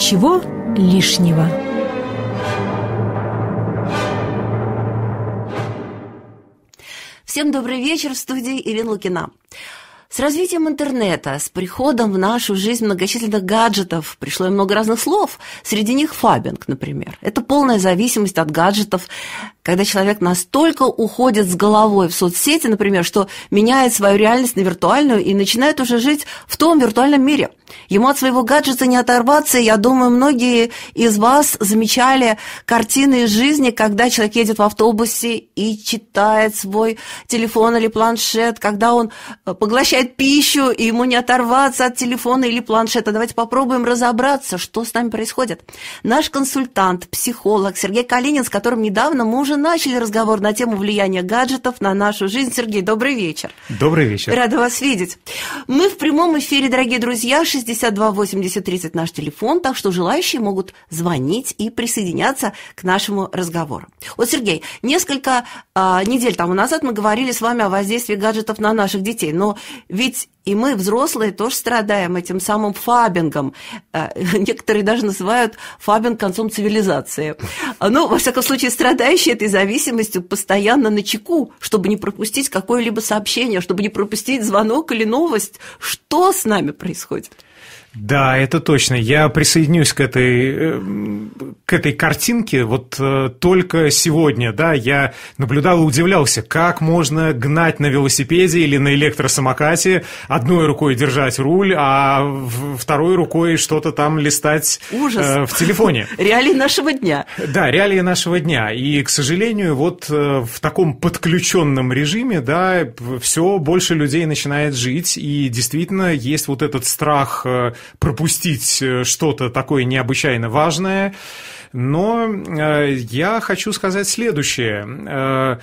ничего лишнего. Всем добрый вечер в студии Ирин Лукина. С развитием интернета, с приходом в нашу жизнь многочисленных гаджетов пришло и много разных слов, среди них фабинг, например. Это полная зависимость от гаджетов, когда человек настолько уходит с головой в соцсети, например, что меняет свою реальность на виртуальную и начинает уже жить в том виртуальном мире. Ему от своего гаджета не оторваться. Я думаю, многие из вас замечали картины из жизни, когда человек едет в автобусе и читает свой телефон или планшет, когда он э, поглощает пищу, и ему не оторваться от телефона или планшета. Давайте попробуем разобраться, что с нами происходит. Наш консультант, психолог Сергей Калинин, с которым недавно муж уже начали разговор на тему влияния гаджетов на нашу жизнь. Сергей, добрый вечер. Добрый вечер. Рада вас видеть. Мы в прямом эфире, дорогие друзья, 62 80 наш телефон, так что желающие могут звонить и присоединяться к нашему разговору. Вот, Сергей, несколько а, недель тому назад мы говорили с вами о воздействии гаджетов на наших детей, но ведь и мы, взрослые, тоже страдаем этим самым фабингом. Э, некоторые даже называют фабинг концом цивилизации. Ну, во всяком случае, страдающие этой зависимостью постоянно на чеку, чтобы не пропустить какое-либо сообщение, чтобы не пропустить звонок или новость. Что с нами происходит? Да, это точно. Я присоединюсь к этой, э, к этой картинке. Вот э, только сегодня, да, я наблюдал и удивлялся, как можно гнать на велосипеде или на электросамокате, одной рукой держать руль, а второй рукой что-то там листать э, Ужас. в телефоне. Реалии нашего дня. Да, реалии нашего дня. И, к сожалению, вот в таком подключенном режиме, да, все больше людей начинает жить, и действительно есть вот этот страх пропустить э, что-то такое необычайно важное. Но э, я хочу сказать следующее э,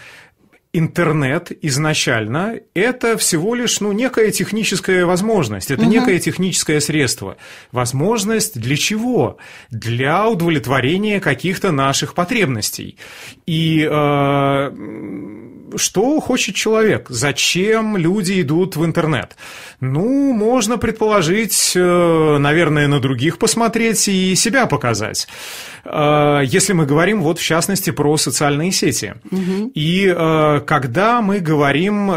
интернет изначально это всего лишь ну, некая техническая возможность, это угу. некое техническое средство. Возможность для чего? Для удовлетворения каких-то наших потребностей. И э, что хочет человек? Зачем люди идут в интернет? Ну, можно предположить, э, наверное, на других посмотреть и себя показать. Э, если мы говорим, вот в частности, про социальные сети. Угу. И э, когда мы говорим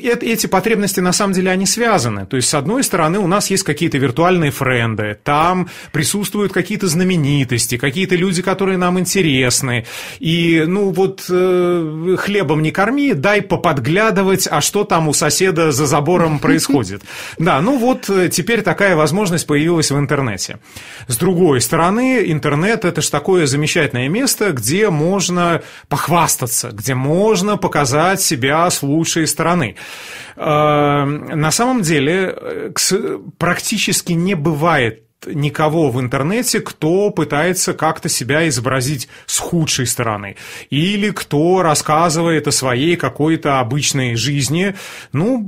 Э, эти потребности на самом деле они связаны. То есть, с одной стороны, у нас есть какие-то виртуальные френды, там присутствуют какие-то знаменитости, какие-то люди, которые нам интересны. И, ну, вот э, хлебом не корми, дай поподглядывать, а что там у соседа за забором происходит. Да, ну вот э, теперь такая возможность появилась в интернете. С другой стороны, интернет это же такое замечательное место, где можно похвастаться, где можно показать себя с лучшей стороны. Э, на самом деле э, практически не бывает никого в интернете, кто пытается как-то себя изобразить с худшей стороны, или кто рассказывает о своей какой-то обычной жизни. Ну,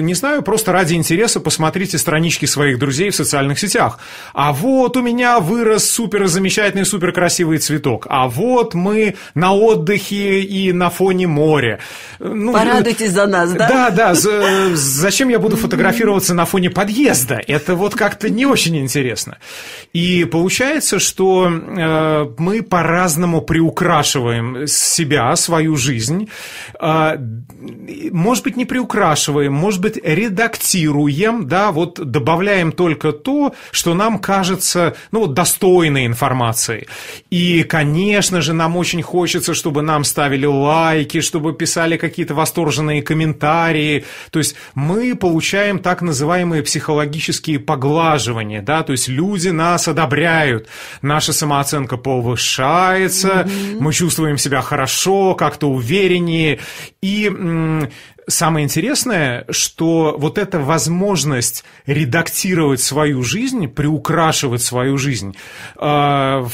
не знаю, просто ради интереса посмотрите странички своих друзей в социальных сетях. А вот у меня вырос супер замечательный, супер красивый цветок. А вот мы на отдыхе и на фоне моря. Ну, Порадуйтесь за нас, да? Да, да. Зачем я буду фотографироваться на фоне подъезда? Это вот как-то не очень интересно интересно. И получается, что э, мы по-разному приукрашиваем себя, свою жизнь. Э, может быть, не приукрашиваем, может быть, редактируем, да, вот добавляем только то, что нам кажется, ну, вот достойной информацией. И, конечно же, нам очень хочется, чтобы нам ставили лайки, чтобы писали какие-то восторженные комментарии. То есть мы получаем так называемые психологические поглаживания, да, то то есть люди нас одобряют, наша самооценка повышается, mm-hmm. мы чувствуем себя хорошо, как-то увереннее. И м- самое интересное, что вот эта возможность редактировать свою жизнь, приукрашивать свою жизнь, э-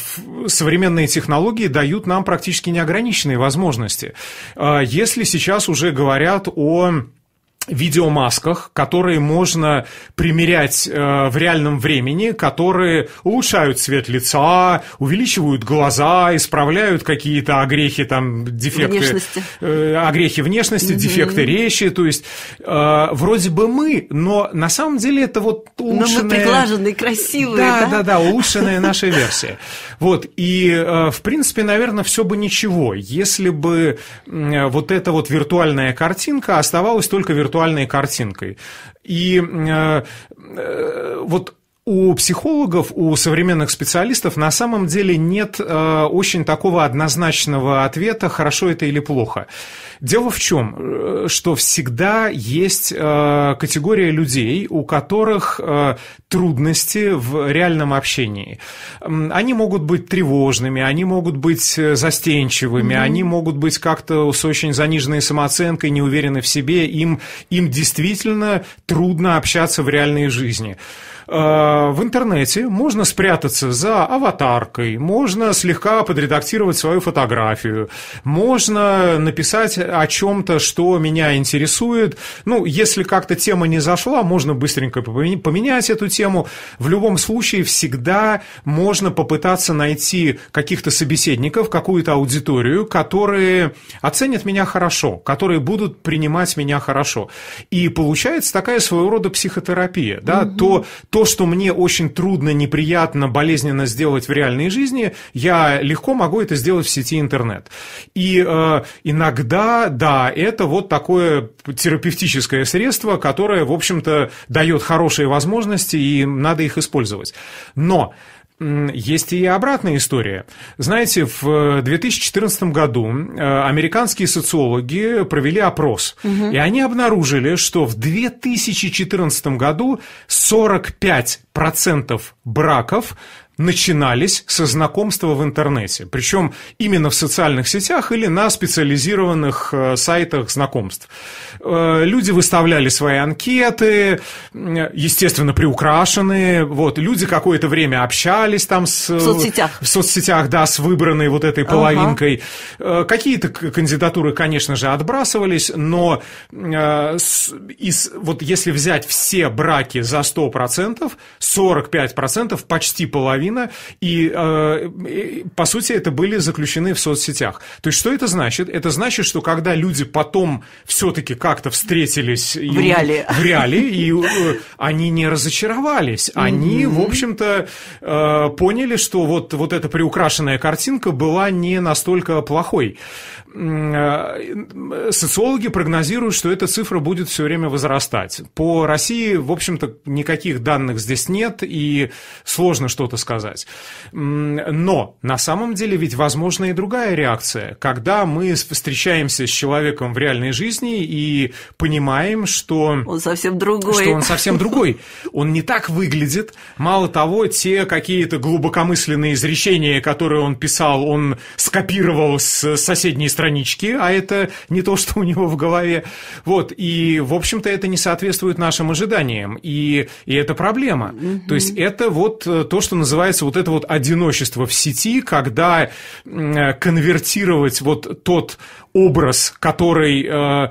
современные технологии дают нам практически неограниченные возможности. Э- если сейчас уже говорят о видеомасках, которые можно примерять э, в реальном времени, которые улучшают цвет лица, увеличивают глаза, исправляют какие-то огрехи, там, дефекты... Внешности. Э, огрехи внешности, mm дефекты речи, то есть э, вроде бы мы, но на самом деле это вот улучшенная... Но мы приглаженные, красивые, да? Да, да, да, улучшенная наша версия. Вот, и, э, в принципе, наверное, все бы ничего, если бы э, вот эта вот виртуальная картинка оставалась только виртуальной виртуальной картинкой. И э, э, вот у психологов, у современных специалистов на самом деле нет э, очень такого однозначного ответа, хорошо это или плохо. Дело в чем, э, что всегда есть э, категория людей, у которых э, трудности в реальном общении. Они могут быть тревожными, они могут быть э, застенчивыми, mm-hmm. они могут быть как-то с очень заниженной самооценкой, не в себе, им, им действительно трудно общаться в реальной жизни. Э, в интернете можно спрятаться за аватаркой, можно слегка подредактировать свою фотографию, можно написать о чем-то, что меня интересует. Ну, если как-то тема не зашла, можно быстренько поменять эту тему. В любом случае всегда можно попытаться найти каких-то собеседников, какую-то аудиторию, которые оценят меня хорошо, которые будут принимать меня хорошо. И получается такая своего рода психотерапия, да, угу. то, то то, что мне очень трудно, неприятно, болезненно сделать в реальной жизни, я легко могу это сделать в сети интернет. И э, иногда, да, это вот такое терапевтическое средство, которое, в общем-то, дает хорошие возможности, и надо их использовать. Но есть и обратная история. Знаете, в 2014 э, году э, американские социологи провели опрос, угу. и они обнаружили, что в 2014 году 45% браков начинались со знакомства в интернете, причем именно в социальных сетях или на специализированных э, сайтах знакомств. Э, люди выставляли свои анкеты, естественно, приукрашенные. Вот, люди какое-то время общались там с... В соцсетях. В соцсетях, да, с выбранной вот этой половинкой. Ага. Э, какие-то кандидатуры, конечно же, отбрасывались, но из, вот если взять все браки за 100%, 45% почти половина половина, э, и, по сути, это были заключены в соцсетях. То есть, что это значит? Это значит, что когда люди потом все-таки как-то встретились... В и, реале. В реале, и э, они не разочаровались. Они, в общем-то, э, поняли, что вот, вот эта приукрашенная картинка была не настолько плохой. Социологи прогнозируют, что эта цифра будет все время возрастать. По России, в общем-то, никаких данных здесь нет, и сложно что-то сказать сказать. Но на самом деле ведь возможна и другая реакция, когда мы встречаемся с человеком в реальной жизни и понимаем, что... Он совсем другой. Что он совсем другой. Он не так выглядит. Мало того, те какие-то глубокомысленные изречения, которые он писал, он скопировал с соседней странички, а это не то, что у него в голове. Вот, и, в общем-то, это не соответствует нашим ожиданиям, и, и это проблема. Угу. То есть это вот э, то, что называется называется вот это вот одиночество в сети, когда э, конвертировать вот тот образ, который э,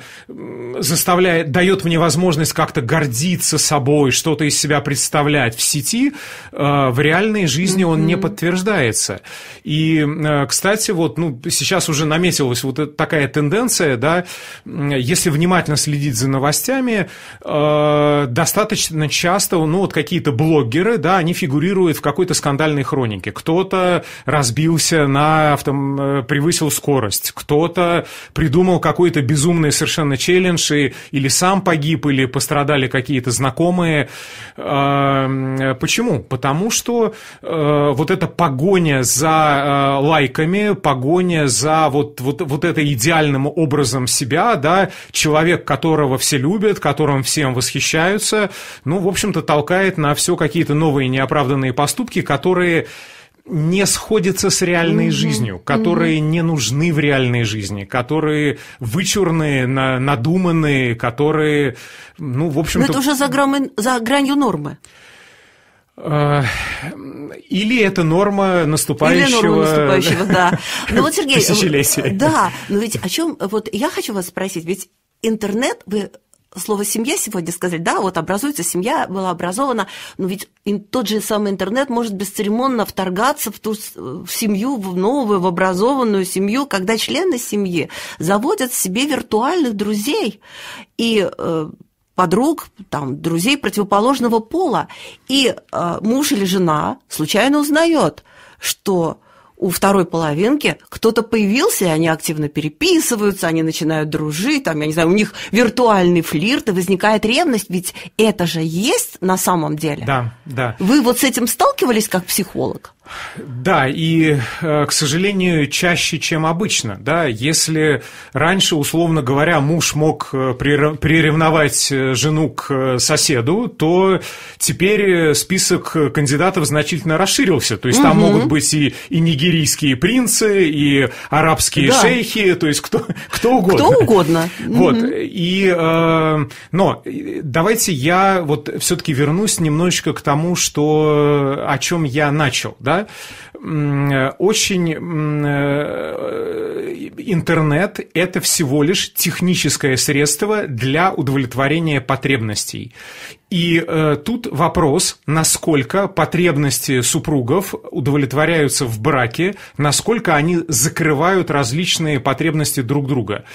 заставляет, дает мне возможность как-то гордиться собой, что-то из себя представлять в сети, э, в реальной жизни он не подтверждается. И, э, кстати, вот ну, сейчас уже наметилась вот такая тенденция, да, если внимательно следить за новостями, э, достаточно часто, ну, вот какие-то блогеры, да, они фигурируют в какой-то скандальной скандальной хроники. Кто-то разбился на авто, э, превысил скорость, кто-то придумал какой-то безумный совершенно челлендж и, или сам погиб, или пострадали какие-то знакомые. Почему? Потому что э, вот эта погоня за э, лайками, погоня за вот, вот, вот это идеальным образом себя, да, человек, которого все любят, которым всем восхищаются, ну, в общем-то, толкает на все какие-то новые неоправданные поступки, которые не сходятся с реальной mm-hmm. жизнью, которые mm-hmm. не нужны в реальной жизни, которые вычурные, на, надуманные, которые, ну, в общем-то... Но это уже за, грам... за гранью нормы. Э, или это норма наступающего... Или норма наступающего, да. Но ну, вот, Сергей... Да, но ведь о чем... Вот я хочу вас спросить, ведь интернет, вы слово «семья» сегодня сказали, да, вот образуется семья, была образована, но ведь тот же самый интернет может бесцеремонно вторгаться в ту в семью, в новую, в образованную семью, когда члены семьи заводят себе виртуальных друзей и э, подруг, там, друзей противоположного пола. И э, муж или жена случайно узнает, что у второй половинки кто-то появился, и они активно переписываются, они начинают дружить, там, я не знаю, у них виртуальный флирт, и возникает ревность, ведь это же есть на самом деле. Да, да. Вы вот с этим сталкивались как психолог? Да, и, э, к сожалению, чаще, чем обычно. Да? Если раньше, условно говоря, муж мог э, приревновать э, жену к соседу, то теперь список кандидатов значительно расширился. То есть угу. там могут быть и, и нигерийские принцы, и арабские да. шейхи, то есть кто, кто угодно. Кто угодно. Вот. Угу. И, э, но давайте я вот все-таки вернусь немножечко к тому, что, о чем я начал. Да? Ouais. Э, очень э, интернет – это всего лишь техническое средство для удовлетворения потребностей. И э, тут вопрос, насколько потребности супругов удовлетворяются в браке, насколько они закрывают различные потребности друг друга.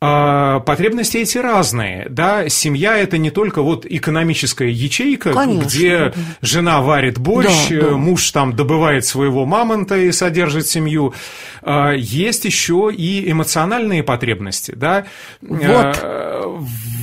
Э, потребности эти разные, да. Семья это не только вот экономическая ячейка, Конечно, где жена варит борщ, да, э, да. муж там добывает своего одного мамонта и содержит семью. А, есть еще и эмоциональные потребности, да? Вот. А,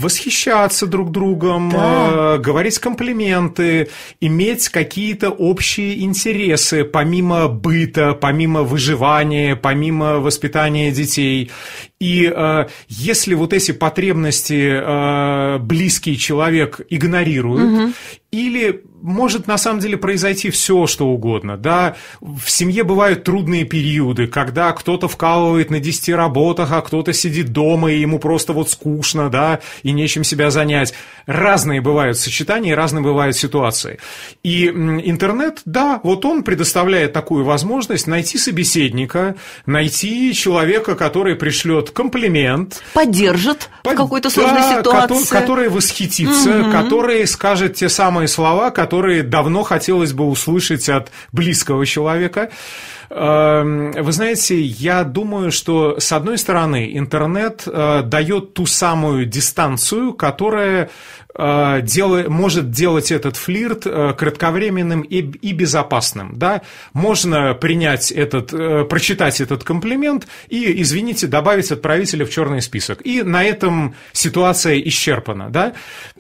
восхищаться друг другом, да. А, говорить комплименты, иметь какие-то общие интересы, помимо быта, помимо выживания, помимо воспитания детей. И э, если вот эти потребности э, близкий человек игнорирует, угу. или может на самом деле произойти все, что угодно. Да, в семье бывают трудные периоды, когда кто-то вкалывает на 10 работах, а кто-то сидит дома, и ему просто вот скучно, да, и нечем себя занять. Разные бывают сочетания, разные бывают ситуации. И интернет, да, вот он предоставляет такую возможность найти собеседника, найти человека, который пришлет комплимент. Поддержит под... в какой-то сложной да, ситуации. который восхитится, угу. который скажет те самые слова, которые давно хотелось бы услышать от близкого человека. Эм, вы знаете, я думаю, что с одной стороны интернет э, дает ту самую дистанцию, которая э, дел, может делать этот флирт э, кратковременным и безопасным. Да? Можно принять этот, прочитать этот комплимент и, извините, добавить отправителя в черный список. И на этом ситуация исчерпана. Да?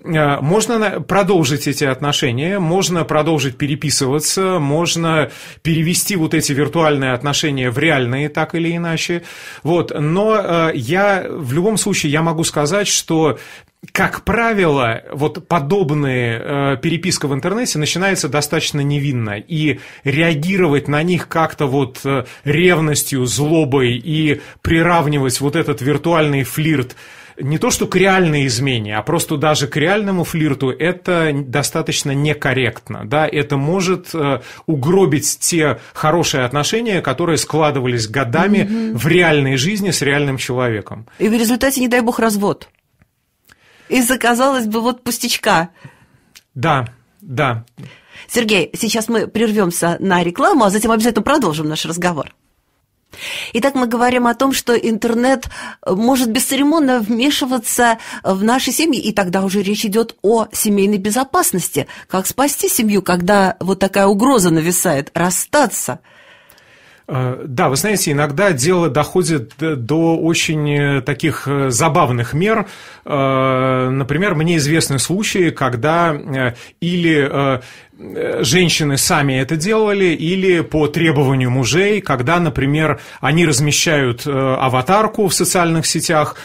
Можно продолжить эти отношения, можно продолжить переписываться, можно перевести вот эти виртуальные концептуальное отношение в реальные, так или иначе. Вот. Но э, я в любом случае я могу сказать, что как правило, вот подобные э, переписка в интернете начинается достаточно невинно, и реагировать на них как-то вот э, ревностью, злобой и приравнивать вот этот виртуальный флирт не то что к реальной измене, а просто даже к реальному флирту, это достаточно некорректно. Да? Это может э, угробить те хорошие отношения, которые складывались годами mm в реальной жизни с реальным человеком. И в результате, не дай бог, развод. Из-за, казалось бы, вот пустячка. Да, да. Сергей, сейчас мы прервемся на рекламу, а затем обязательно продолжим наш разговор. Итак, мы говорим о том, что интернет э, может бесцеремонно вмешиваться в наши семьи, и тогда уже речь идет о семейной безопасности. Как спасти семью, когда вот такая угроза нависает, расстаться? Э, да, вы знаете, иногда дело доходит э, до очень таких забавных мер. Например, мне известны случаи, когда э, или э, э, женщины сами это делали, или по требованию мужей, когда, например, они размещают аватарку в социальных сетях,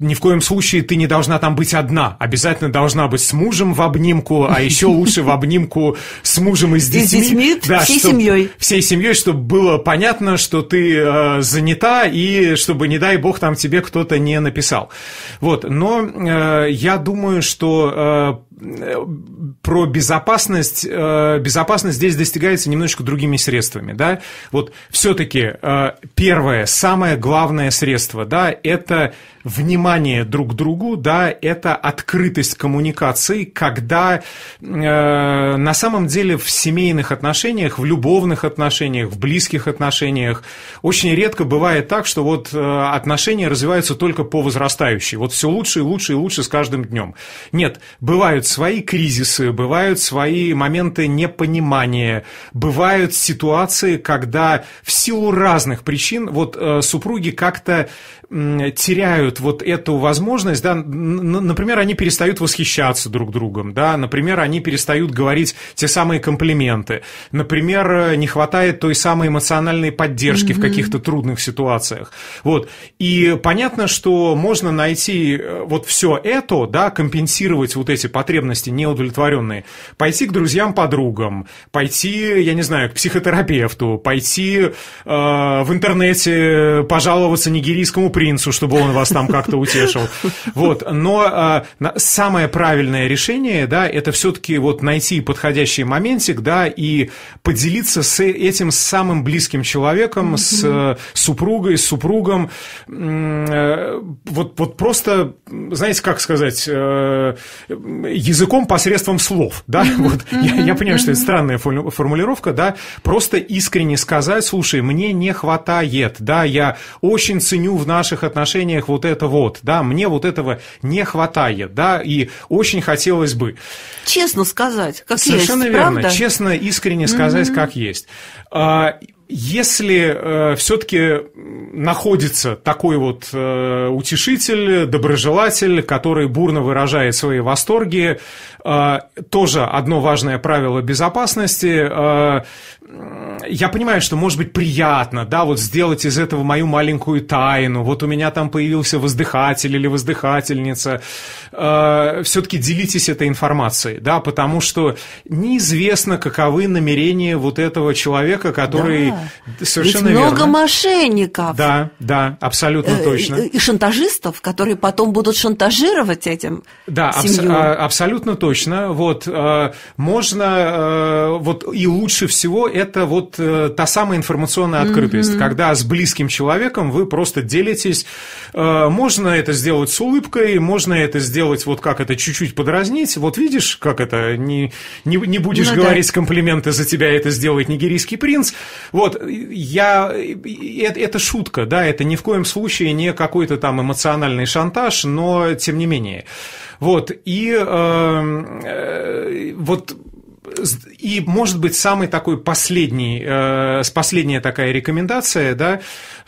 ни в коем случае ты не должна там быть одна. Обязательно должна быть с мужем в обнимку, а еще лучше в обнимку с мужем и с детьми. И с детьми, да, всей чтоб, семьей. Всей семьей, чтобы было понятно, что ты э, занята, и чтобы, не дай бог, там тебе кто-то не написал. Вот, но э, я думаю, что... Э, Э, про безопасность, э, безопасность здесь достигается немножечко другими средствами, да. Вот все-таки э, первое, самое главное средство, да, это внимание друг к другу, да, это открытость коммуникации, когда э, на самом деле в семейных отношениях, в любовных отношениях, в близких отношениях очень редко бывает так, что вот отношения развиваются только по возрастающей, вот все лучше и лучше и лучше с каждым днем. Нет, бывают свои кризисы, бывают свои моменты непонимания, бывают ситуации, когда в силу разных причин вот э, супруги как-то теряют вот эту возможность, да, например, они перестают восхищаться друг другом, да, например, они перестают говорить те самые комплименты, например, не хватает той самой эмоциональной поддержки mm-hmm. в каких-то трудных ситуациях, вот, и понятно, что можно найти э, вот все это, да, компенсировать вот эти потребности неудовлетворенные, пойти к друзьям, подругам, пойти, я не знаю, к психотерапевту, пойти э, в интернете э, пожаловаться нигерийскому принцу, чтобы он вас там как-то утешил. Вот. Но э, самое правильное решение, да, это все-таки вот найти подходящий моментик, да, и поделиться с этим самым близким человеком, с э, супругой, с супругом. Э, вот, вот просто, знаете, как сказать, э, языком посредством слов, да, вот Я, я понимаю, что это странная формулировка, да, просто искренне сказать, слушай, мне не хватает, да, я очень ценю в нашем наших отношениях вот это вот, да, мне вот этого не хватает, да, и очень хотелось бы. Честно сказать, как Совершенно есть, верно, правда? честно, искренне сказать, mm-hmm. как есть. А, если э, все-таки находится такой вот э, утешитель, доброжелатель, который бурно выражает свои восторги, э, тоже одно важное правило безопасности. Э, я понимаю, что может быть приятно, да, вот сделать из этого мою маленькую тайну. Вот у меня там появился воздыхатель или воздыхательница. Э, все-таки делитесь этой информацией, да, потому что неизвестно, каковы намерения вот этого человека, который да Совершенно Ведь много верно. мошенников. Да, да, абсолютно э, точно. Э, и шантажистов, которые потом будут шантажировать этим Да, семью. А, абсолютно точно. Вот э, можно, вот и лучше всего это вот та самая информационная открытость, mm когда с близким человеком вы просто делитесь. Можно это сделать с улыбкой, можно это сделать вот как это чуть-чуть подразнить. Вот видишь, как это не не, не будешь ну, говорить да. комплименты за тебя это сделает нигерийский принц. Вот вот, я, это, это шутка, да, это ни в коем случае не какой-то там эмоциональный шантаж, но тем не менее. Вот, и э, э, вот и, может быть, самый такой последний, э, последняя такая рекомендация, да,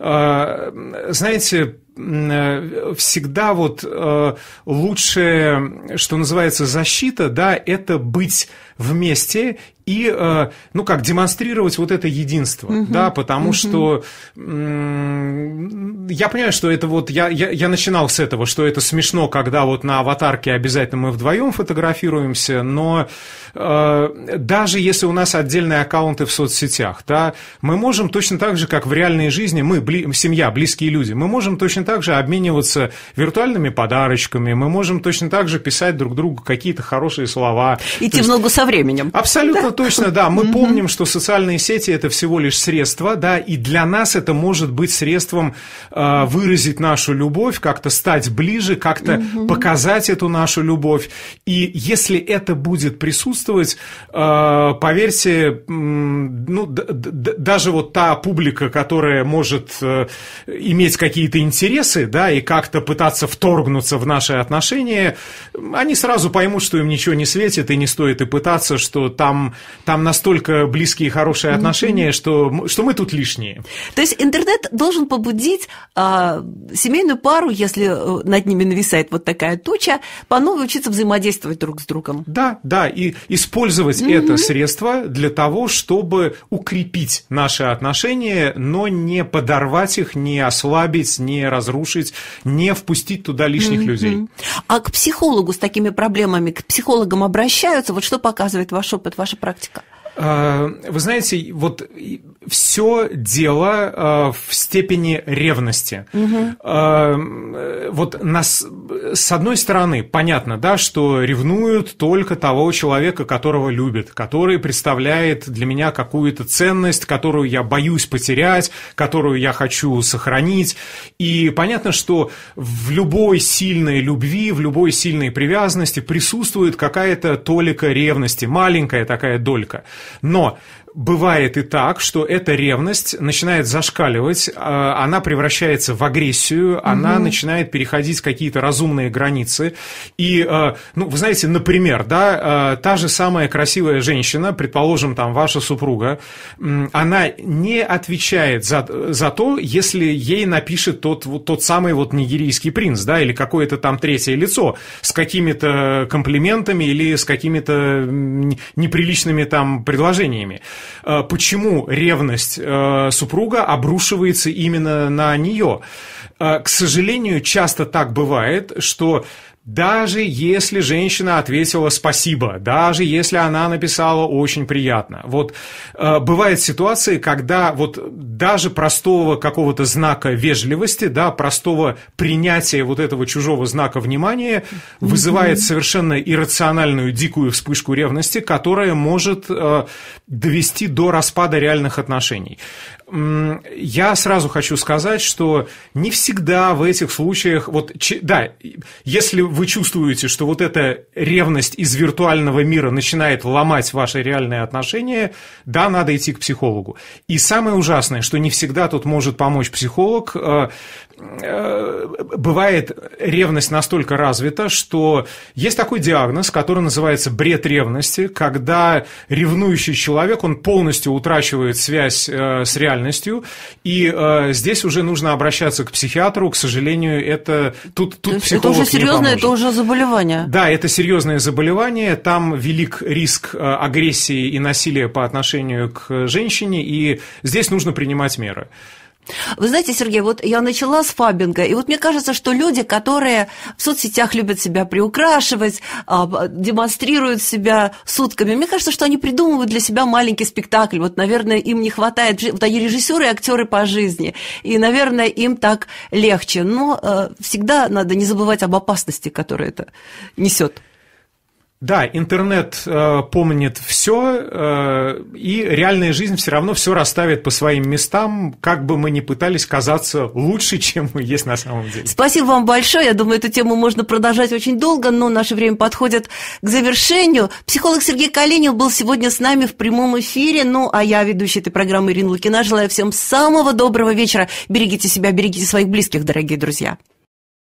а, знаете, э, всегда вот э, лучшая, что называется, защита, да, это быть вместе и, э, ну как, демонстрировать вот это единство, угу, да, потому угу. что я понимаю, что это вот, я, я, я начинал с этого, что это смешно, когда вот на аватарке обязательно мы вдвоем фотографируемся, но э, даже если у нас отдельные аккаунты в соцсетях, да, мы можем точно так же, как в реальной жизни, мы, бли, семья, близкие люди, мы можем точно так же обмениваться виртуальными подарочками, мы можем точно так же писать друг другу какие-то хорошие слова. Идти в ногу со временем. Абсолютно да? точно, да. Мы помним, что социальные сети – это всего лишь средство, да, и для нас это может быть средством э, выразить нашу любовь, как-то стать ближе, как-то угу. показать эту нашу любовь. И если это будет присутствовать, э, поверьте, э, ну, даже вот та публика, которая может Э, иметь какие-то интересы, да, и как-то пытаться вторгнуться в наши отношения, они сразу поймут, что им ничего не светит, и не стоит и пытаться, что там, там настолько близкие и хорошие отношения, что, что мы тут лишние. То есть интернет должен побудить э, семейную пару, если э, над ними нависает вот такая туча, по новой учиться взаимодействовать друг с другом. Да, да, и использовать mm это средство для того, чтобы укрепить наши отношения, но не подорвать сорвать их, не ослабить, не разрушить, не впустить туда лишних mm-hmm. людей. А к психологу с такими проблемами, к психологам обращаются? Вот что показывает ваш опыт, ваша практика? Э, вы знаете, вот все дело э, в степени ревности. Угу. Вот нас, с одной стороны, понятно, да, что ревнуют только того человека, которого любят, который представляет для меня какую-то ценность, которую я боюсь потерять, которую я хочу сохранить. И понятно, что в любой сильной любви, в любой сильной привязанности присутствует какая-то толика ревности, маленькая такая долька – но Бывает и так, что эта ревность начинает зашкаливать, а, она превращается в агрессию, угу. она начинает переходить какие-то разумные границы. И, а, ну, вы знаете, например, да, а, та же самая красивая женщина, предположим, там, ваша супруга, она не отвечает за, за то, если ей напишет тот, вот, тот самый вот нигерийский принц, да, или какое-то там третье лицо с какими-то комплиментами или с какими-то неприличными там предложениями. Э, почему ревность э, супруга обрушивается именно на нее. Э, к сожалению, часто так бывает, что даже если женщина ответила спасибо, даже если она написала очень приятно. Вот э, бывают ситуации, когда вот даже простого какого-то знака вежливости, да, простого принятия вот этого чужого знака внимания mm-hmm. вызывает совершенно иррациональную дикую вспышку ревности, которая может э, довести до распада реальных отношений я сразу хочу сказать, что не всегда в этих случаях, вот, да, если вы чувствуете, что вот эта ревность из виртуального мира начинает ломать ваши реальные отношения, да, надо идти к психологу. И самое ужасное, что не всегда тут может помочь психолог. Э, э, бывает ревность настолько развита, что есть такой диагноз, который называется бред ревности, когда ревнующий человек, он полностью утрачивает связь э, с реальностью, реальностью. И э, здесь уже нужно обращаться к психиатру. К сожалению, это тут, тут психолог Это уже серьезное, это уже заболевание. Да, это серьезное заболевание. Там велик риск э, агрессии и насилия по отношению к женщине. И здесь нужно принимать меры. Вы знаете, Сергей, вот я начала с фабинга, и вот мне кажется, что люди, которые в соцсетях любят себя приукрашивать, а, демонстрируют себя сутками, мне кажется, что они придумывают для себя маленький спектакль. Вот, наверное, им не хватает, вот они режиссеры и актеры по жизни, и, наверное, им так легче. Но э, всегда надо не забывать об опасности, которую это несет. Да, интернет э, помнит все, э, и реальная жизнь все равно все расставит по своим местам, как бы мы ни пытались казаться лучше, чем мы есть на самом деле. Спасибо вам большое. Я думаю, эту тему можно продолжать очень долго, но наше время подходит к завершению. Психолог Сергей Калинин был сегодня с нами в прямом эфире. Ну, а я, ведущая этой программы Ирина Лукина, желаю всем самого доброго вечера. Берегите себя, берегите своих близких, дорогие друзья.